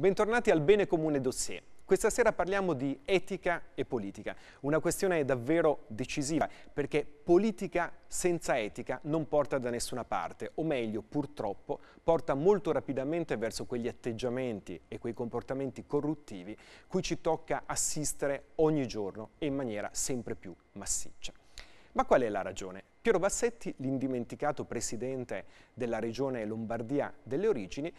Bentornati al Bene Comune Dossier. Questa sera parliamo di etica e politica, una questione davvero decisiva perché politica senza etica non porta da nessuna parte, o meglio purtroppo porta molto rapidamente verso quegli atteggiamenti e quei comportamenti corruttivi cui ci tocca assistere ogni giorno e in maniera sempre più massiccia. Ma qual è la ragione? Piero Bassetti, l'indimenticato presidente della regione Lombardia delle origini,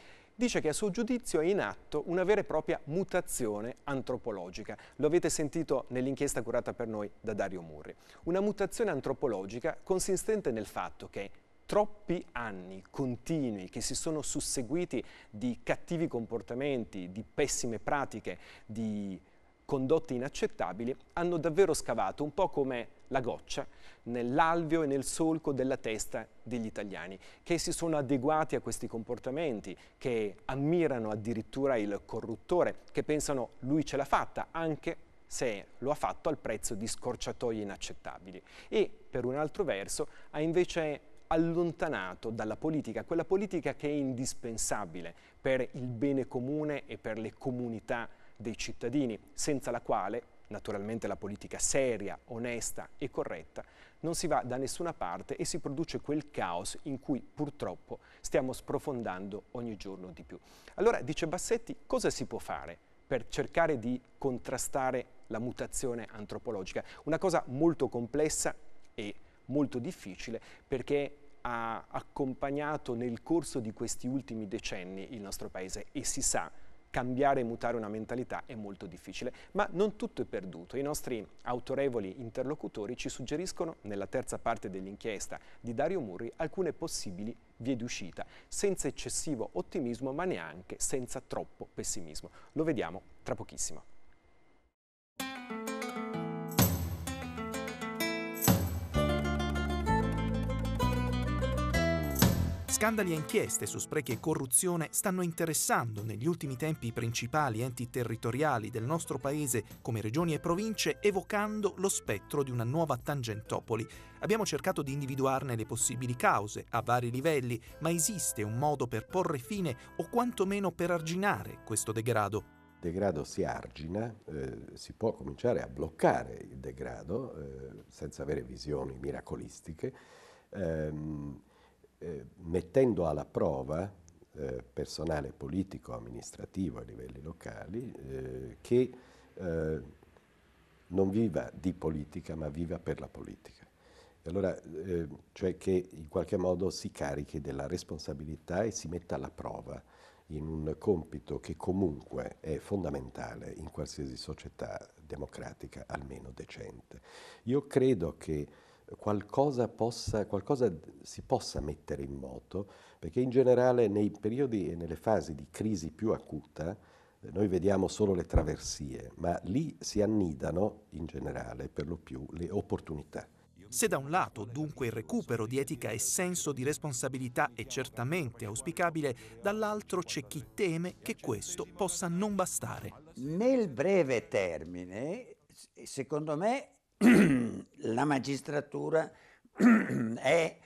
dice che a suo giudizio è in atto una vera e propria mutazione antropologica. Lo avete sentito nell'inchiesta curata per noi da Dario Murri. Una mutazione antropologica consistente nel fatto che troppi anni continui che si sono susseguiti di cattivi comportamenti, di pessime pratiche, di condotte inaccettabili, hanno davvero scavato un po' come la goccia nell'alveo e nel solco della testa degli italiani, che si sono adeguati a questi comportamenti, che ammirano addirittura il corruttore, che pensano lui ce l'ha fatta, anche se lo ha fatto al prezzo di scorciatoie inaccettabili. E, per un altro verso, ha invece allontanato dalla politica, quella politica che è indispensabile per il bene comune e per le comunità dei cittadini, senza la quale, naturalmente la politica seria, onesta e corretta, non si va da nessuna parte e si produce quel caos in cui purtroppo stiamo sprofondando ogni giorno di più. Allora, dice Bassetti, cosa si può fare per cercare di contrastare la mutazione antropologica? Una cosa molto complessa e molto difficile perché ha accompagnato nel corso di questi ultimi decenni il nostro paese e si sa cambiare e mutare una mentalità è molto difficile. Ma non tutto è perduto. I nostri autorevoli interlocutori ci suggeriscono, nella terza parte dell'inchiesta di Dario Murri, alcune possibili vie d'uscita, senza eccessivo ottimismo ma neanche senza troppo pessimismo. Lo vediamo tra pochissimo. Scandali e inchieste su sprechi e corruzione stanno interessando negli ultimi tempi i principali enti territoriali del nostro paese come regioni e province, evocando lo spettro di una nuova Tangentopoli. Abbiamo cercato di individuarne le possibili cause a vari livelli, ma esiste un modo per porre fine o quantomeno per arginare questo degrado? degrado si argina, eh, si può cominciare a bloccare il degrado eh, senza avere visioni miracolistiche. Ehm, mettendo alla prova eh, personale politico, amministrativo a livelli locali, eh, che eh, non viva di politica ma viva per la politica. E allora, eh, cioè che in qualche modo si carichi della responsabilità e si metta alla prova in un compito che comunque è fondamentale in qualsiasi società democratica, almeno decente. Io credo che qualcosa, possa, qualcosa si possa mettere in moto, perché in generale nei periodi e nelle fasi di crisi più acuta eh, noi vediamo solo le traversie, ma lì si annidano in generale per lo più le opportunità. Se da un lato dunque il recupero di etica e senso di responsabilità è certamente auspicabile, dall'altro c'è chi teme che questo possa non bastare. Nel breve termine, secondo me, la magistratura è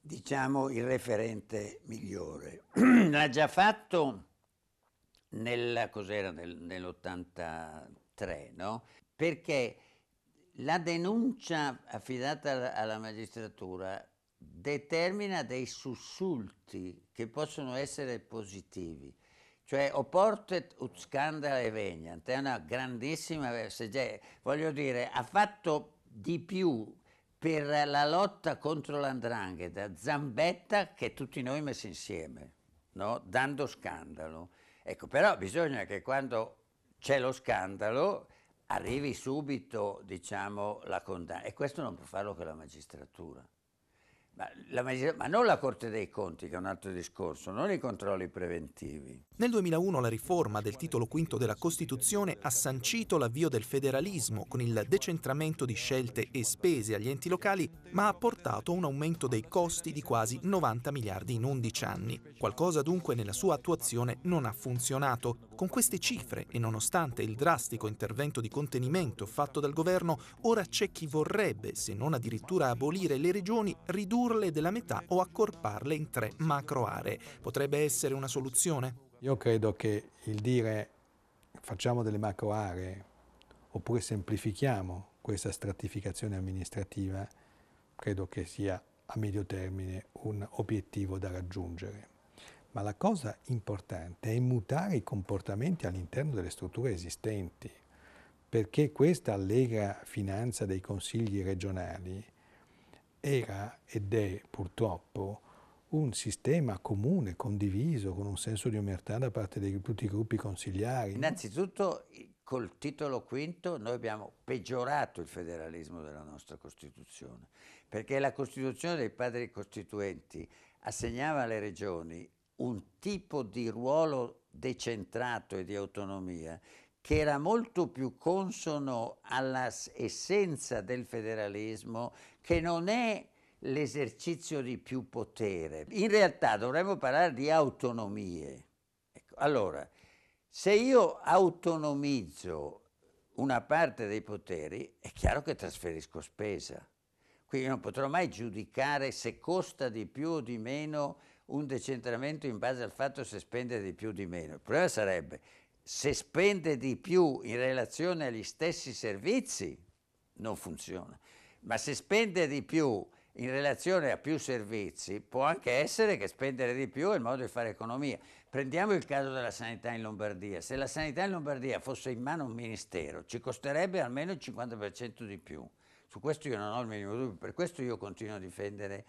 diciamo, il referente migliore. L'ha già fatto nel, nel, nell'83, no? Perché la denuncia affidata alla magistratura determina dei sussulti che possono essere positivi, cioè, Oportet, Uzcandra e Vegnant è una grandissima versione. Cioè, voglio dire, ha fatto di più per la lotta contro l'andrangheta Zambetta che tutti noi messi insieme, no? dando scandalo. Ecco, però bisogna che quando c'è lo scandalo arrivi subito diciamo, la condanna e questo non può farlo che la magistratura. Ma, la, ma, non la Corte dei Conti, che è un altro discorso, non i controlli preventivi. Nel 2001 la riforma del titolo V della Costituzione ha sancito l'avvio del federalismo con il decentramento di scelte e spese agli enti locali, ma ha portato a un aumento dei costi di quasi 90 miliardi in 11 anni. Qualcosa dunque nella sua attuazione non ha funzionato, con queste cifre e nonostante il drastico intervento di contenimento fatto dal governo, ora c'è chi vorrebbe, se non addirittura abolire le regioni, ridurle della metà o accorparle in tre macro aree. Potrebbe essere una soluzione? Io credo che il dire facciamo delle macro aree oppure semplifichiamo questa stratificazione amministrativa credo che sia a medio termine un obiettivo da raggiungere ma la cosa importante è mutare i comportamenti all'interno delle strutture esistenti, perché questa allegra finanza dei consigli regionali era ed è purtroppo un sistema comune, condiviso, con un senso di omertà da parte di tutti i gruppi consigliari. Innanzitutto col titolo quinto noi abbiamo peggiorato il federalismo della nostra Costituzione, perché la Costituzione dei padri costituenti assegnava alle regioni un tipo di ruolo decentrato e di autonomia che era molto più consono all'essenza del federalismo che non è l'esercizio di più potere. In realtà dovremmo parlare di autonomie. Ecco, allora, se io autonomizzo una parte dei poteri, è chiaro che trasferisco spesa. Quindi non potrò mai giudicare se costa di più o di meno un decentramento in base al fatto se spende di più o di meno. Il problema sarebbe se spende di più in relazione agli stessi servizi non funziona, ma se spende di più in relazione a più servizi può anche essere che spendere di più è il modo di fare economia. Prendiamo il caso della sanità in Lombardia. Se la sanità in Lombardia fosse in mano a un ministero ci costerebbe almeno il 50% di più. Su questo io non ho il minimo dubbio, per questo io continuo a difendere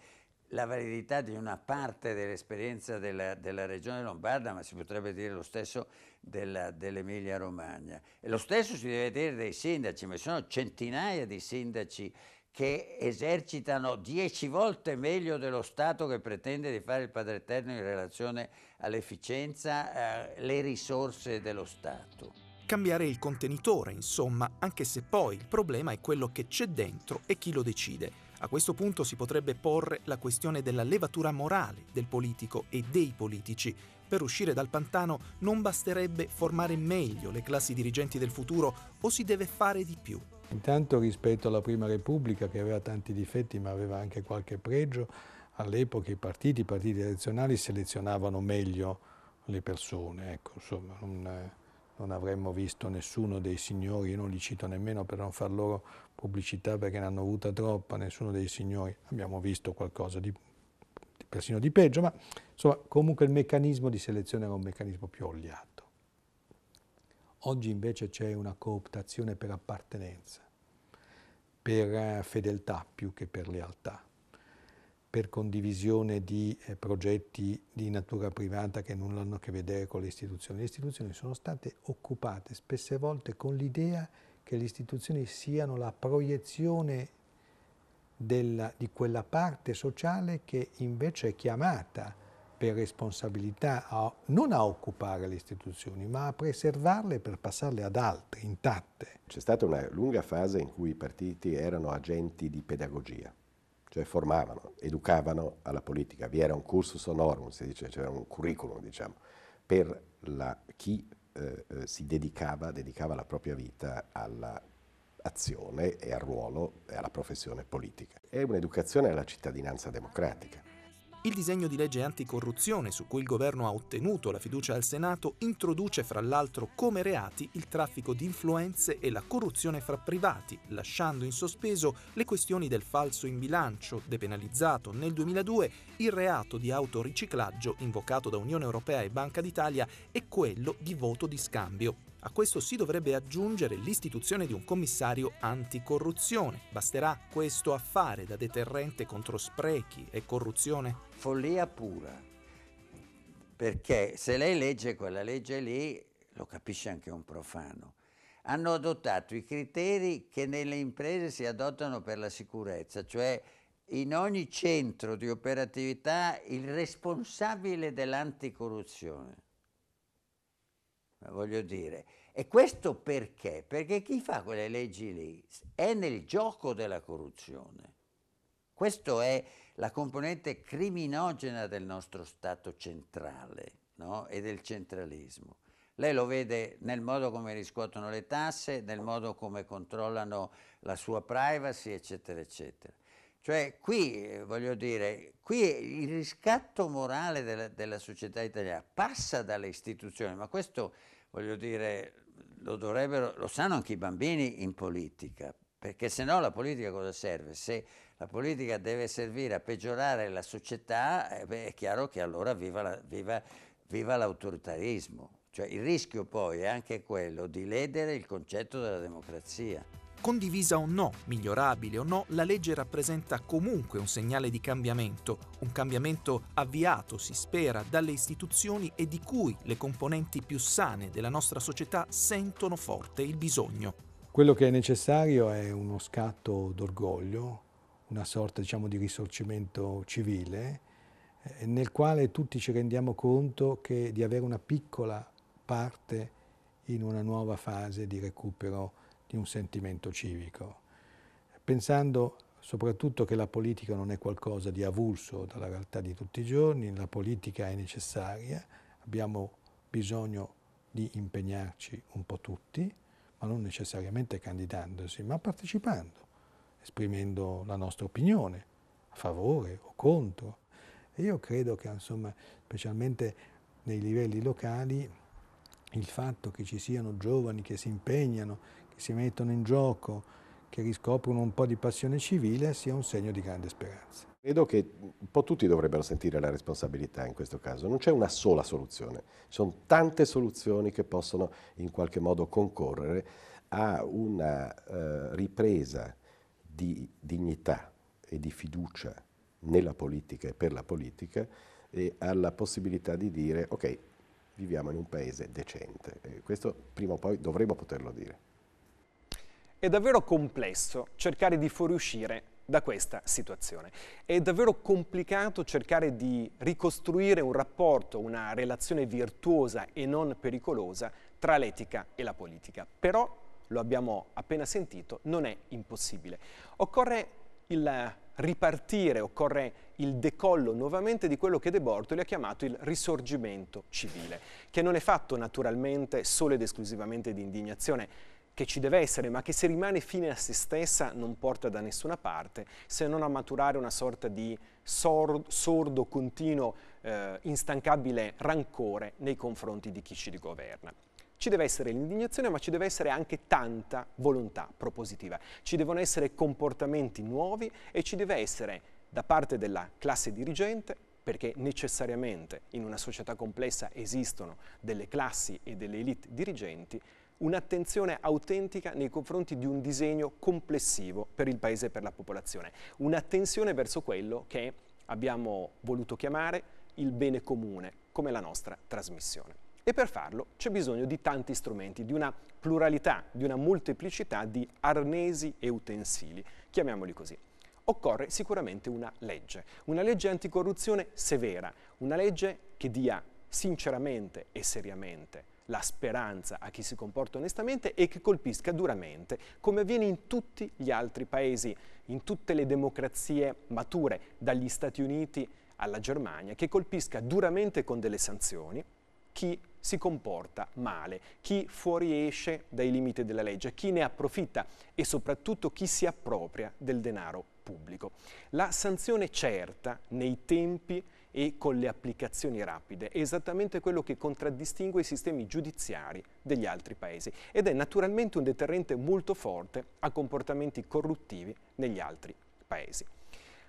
la validità di una parte dell'esperienza della, della, regione lombarda, ma si potrebbe dire lo stesso dell'Emilia Romagna. E lo stesso si deve dire dei sindaci, ma sono centinaia di sindaci che esercitano dieci volte meglio dello Stato che pretende di fare il Padre Eterno in relazione all'efficienza eh, le risorse dello Stato. Cambiare il contenitore, insomma, anche se poi il problema è quello che c'è dentro e chi lo decide. A questo punto si potrebbe porre la questione della levatura morale del politico e dei politici. Per uscire dal pantano non basterebbe formare meglio le classi dirigenti del futuro o si deve fare di più. Intanto rispetto alla Prima Repubblica che aveva tanti difetti ma aveva anche qualche pregio, all'epoca i partiti, i partiti nazionali selezionavano meglio le persone, ecco, insomma, non, un, eh, non avremmo visto nessuno dei signori, io non li cito nemmeno per non far loro pubblicità perché ne hanno avuta troppa, nessuno dei signori, abbiamo visto qualcosa di, di persino di peggio, ma insomma comunque il meccanismo di selezione era un meccanismo più oliato. Oggi invece c'è una cooptazione per appartenenza, per eh, fedeltà più che per lealtà per condivisione di eh, progetti di natura privata che nulla hanno a che vedere con le istituzioni. Le istituzioni sono state occupate spesse volte con l'idea che le istituzioni siano la proiezione della, di quella parte sociale che invece è chiamata per responsabilità a, non a occupare le istituzioni, ma a preservarle per passarle ad altre, intatte. C'è stata una lunga fase in cui i partiti erano agenti di pedagogia cioè formavano, educavano alla politica. Vi era un cursus honorum, si dice, c'era cioè un curriculum, diciamo, per la, chi eh, eh si dedicava, dedicava la propria vita all'azione e al ruolo e alla professione politica. È un'educazione alla cittadinanza democratica. Il disegno di legge anticorruzione, su cui il governo ha ottenuto la fiducia al Senato, introduce fra l'altro come reati il traffico di influenze e la corruzione fra privati, lasciando in sospeso le questioni del falso in bilancio, depenalizzato nel 2002, il reato di autoriciclaggio invocato da Unione Europea e Banca d'Italia e quello di voto di scambio, a questo si dovrebbe aggiungere l'istituzione di un commissario anticorruzione. Basterà questo a fare da deterrente contro sprechi e corruzione? Follia pura. Perché se lei legge quella legge lì, lo capisce anche un profano, hanno adottato i criteri che nelle imprese si adottano per la sicurezza, cioè in ogni centro di operatività il responsabile dell'anticorruzione voglio dire. E questo perché? Perché chi fa quelle leggi lì è nel gioco della corruzione. Questa è la componente criminogena del nostro Stato centrale no? e del centralismo. Lei lo vede nel modo come riscuotono le tasse, nel modo come controllano la sua privacy, eccetera, eccetera. Cioè qui, eh, voglio dire, qui il riscatto morale della, della società italiana passa dalle istituzioni, ma questo, voglio dire, lo dovrebbero, lo sanno anche i bambini in politica, perché se no la politica cosa serve? Se la politica deve servire a peggiorare la società, eh, beh, è chiaro che allora viva, l'autoritarismo. La, cioè, il rischio poi è anche quello di ledere il concetto della democrazia. Condivisa o no, migliorabile o no, la legge rappresenta comunque un segnale di cambiamento, un cambiamento avviato, si spera, dalle istituzioni e di cui le componenti più sane della nostra società sentono forte il bisogno. Quello che è necessario è uno scatto d'orgoglio, una sorta diciamo, di risorgimento civile, eh, nel quale tutti ci rendiamo conto che di avere una piccola parte in una nuova fase di recupero di un sentimento civico, pensando soprattutto che la politica non è qualcosa di avulso dalla realtà di tutti i giorni, la politica è necessaria, abbiamo bisogno di impegnarci un po' tutti, ma non necessariamente candidandosi, ma partecipando, esprimendo la nostra opinione, a favore o contro. E io credo che, insomma, specialmente nei livelli locali, il fatto che ci siano giovani che si impegnano, si mettono in gioco, che riscoprono un po' di passione civile, sia un segno di grande speranza. Credo che un po' tutti dovrebbero sentire la responsabilità in questo caso. Non c'è una sola soluzione, ci sono tante soluzioni che possono in qualche modo concorrere a una eh, ripresa di dignità e di fiducia nella politica e per la politica e alla possibilità di dire ok, viviamo in un paese decente. E questo prima o poi dovremo poterlo dire. È davvero complesso cercare di fuoriuscire da questa situazione. È davvero complicato cercare di ricostruire un rapporto, una relazione virtuosa e non pericolosa tra l'etica e la politica. Però, lo abbiamo appena sentito, non è impossibile. Occorre il ripartire, occorre il decollo nuovamente di quello che De Bortoli ha chiamato il risorgimento civile, che non è fatto naturalmente solo ed esclusivamente di indignazione, che ci deve essere, ma che se rimane fine a se stessa non porta da nessuna parte, se non a maturare una sorta di sordo, sordo continuo, eh, instancabile rancore nei confronti di chi ci governa. Ci deve essere l'indignazione, ma ci deve essere anche tanta volontà propositiva. Ci devono essere comportamenti nuovi e ci deve essere da parte della classe dirigente, perché necessariamente in una società complessa esistono delle classi e delle elite dirigenti, un'attenzione autentica nei confronti di un disegno complessivo per il Paese e per la popolazione, un'attenzione verso quello che abbiamo voluto chiamare il bene comune, come la nostra trasmissione. E per farlo c'è bisogno di tanti strumenti, di una pluralità, di una molteplicità di arnesi e utensili, chiamiamoli così. Occorre sicuramente una legge, una legge anticorruzione severa, una legge che dia sinceramente e seriamente la speranza a chi si comporta onestamente e che colpisca duramente, come avviene in tutti gli altri paesi, in tutte le democrazie mature, dagli Stati Uniti alla Germania, che colpisca duramente con delle sanzioni chi si comporta male, chi fuoriesce dai limiti della legge, chi ne approfitta e soprattutto chi si appropria del denaro pubblico. La sanzione certa nei tempi e con le applicazioni rapide è esattamente quello che contraddistingue i sistemi giudiziari degli altri paesi ed è naturalmente un deterrente molto forte a comportamenti corruttivi negli altri paesi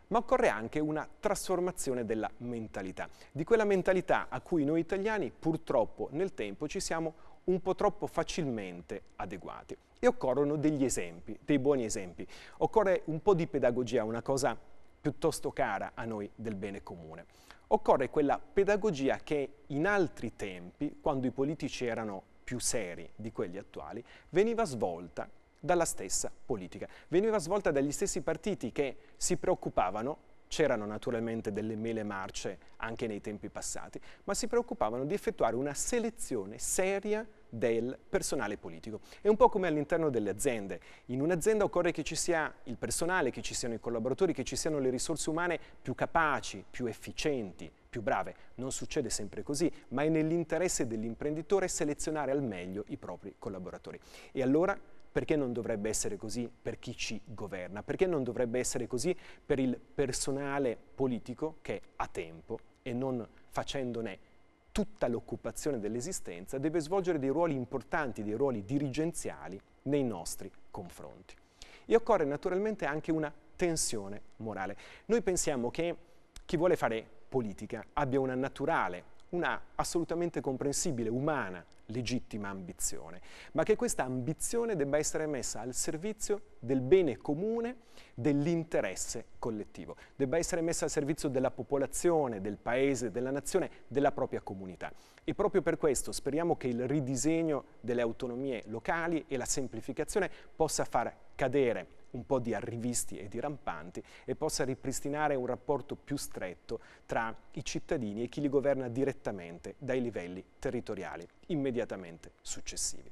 ma occorre anche una trasformazione della mentalità, di quella mentalità a cui noi italiani purtroppo nel tempo ci siamo un po' troppo facilmente adeguati. E occorrono degli esempi, dei buoni esempi. Occorre un po' di pedagogia, una cosa piuttosto cara a noi del bene comune. Occorre quella pedagogia che in altri tempi, quando i politici erano più seri di quelli attuali, veniva svolta dalla stessa politica. Veniva svolta dagli stessi partiti che si preoccupavano c'erano naturalmente delle mele marce anche nei tempi passati, ma si preoccupavano di effettuare una selezione seria del personale politico. È un po' come all'interno delle aziende. In un'azienda occorre che ci sia il personale, che ci siano i collaboratori, che ci siano le risorse umane più capaci, più efficienti, più brave. Non succede sempre così, ma è nell'interesse dell'imprenditore selezionare al meglio i propri collaboratori. E allora perché non dovrebbe essere così per chi ci governa? Perché non dovrebbe essere così per il personale politico che a tempo e non facendone tutta l'occupazione dell'esistenza deve svolgere dei ruoli importanti, dei ruoli dirigenziali nei nostri confronti. E occorre naturalmente anche una tensione morale. Noi pensiamo che chi vuole fare politica abbia una naturale una assolutamente comprensibile, umana, legittima ambizione, ma che questa ambizione debba essere messa al servizio del bene comune, dell'interesse collettivo, debba essere messa al servizio della popolazione, del paese, della nazione, della propria comunità. E proprio per questo speriamo che il ridisegno delle autonomie locali e la semplificazione possa far cadere un po' di arrivisti e di rampanti e possa ripristinare un rapporto più stretto tra i cittadini e chi li governa direttamente dai livelli territoriali immediatamente successivi.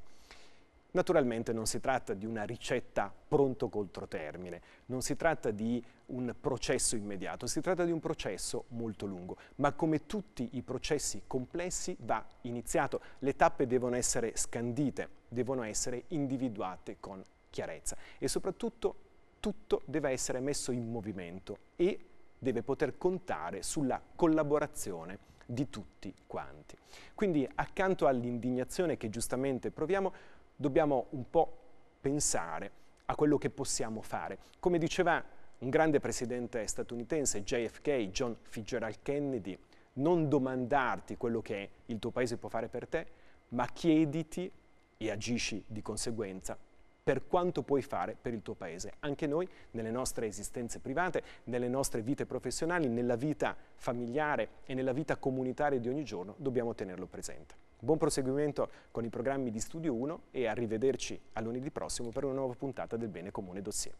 Naturalmente non si tratta di una ricetta pronto contro termine, non si tratta di un processo immediato, si tratta di un processo molto lungo, ma come tutti i processi complessi va iniziato, le tappe devono essere scandite, devono essere individuate con chiarezza e soprattutto tutto deve essere messo in movimento e deve poter contare sulla collaborazione di tutti quanti. Quindi accanto all'indignazione che giustamente proviamo, dobbiamo un po' pensare a quello che possiamo fare. Come diceva un grande presidente statunitense, JFK, John Fitzgerald Kennedy, non domandarti quello che il tuo paese può fare per te, ma chiediti e agisci di conseguenza per quanto puoi fare per il tuo paese. Anche noi, nelle nostre esistenze private, nelle nostre vite professionali, nella vita familiare e nella vita comunitaria di ogni giorno, dobbiamo tenerlo presente. Buon proseguimento con i programmi di Studio 1 e arrivederci a lunedì prossimo per una nuova puntata del Bene Comune Dossier.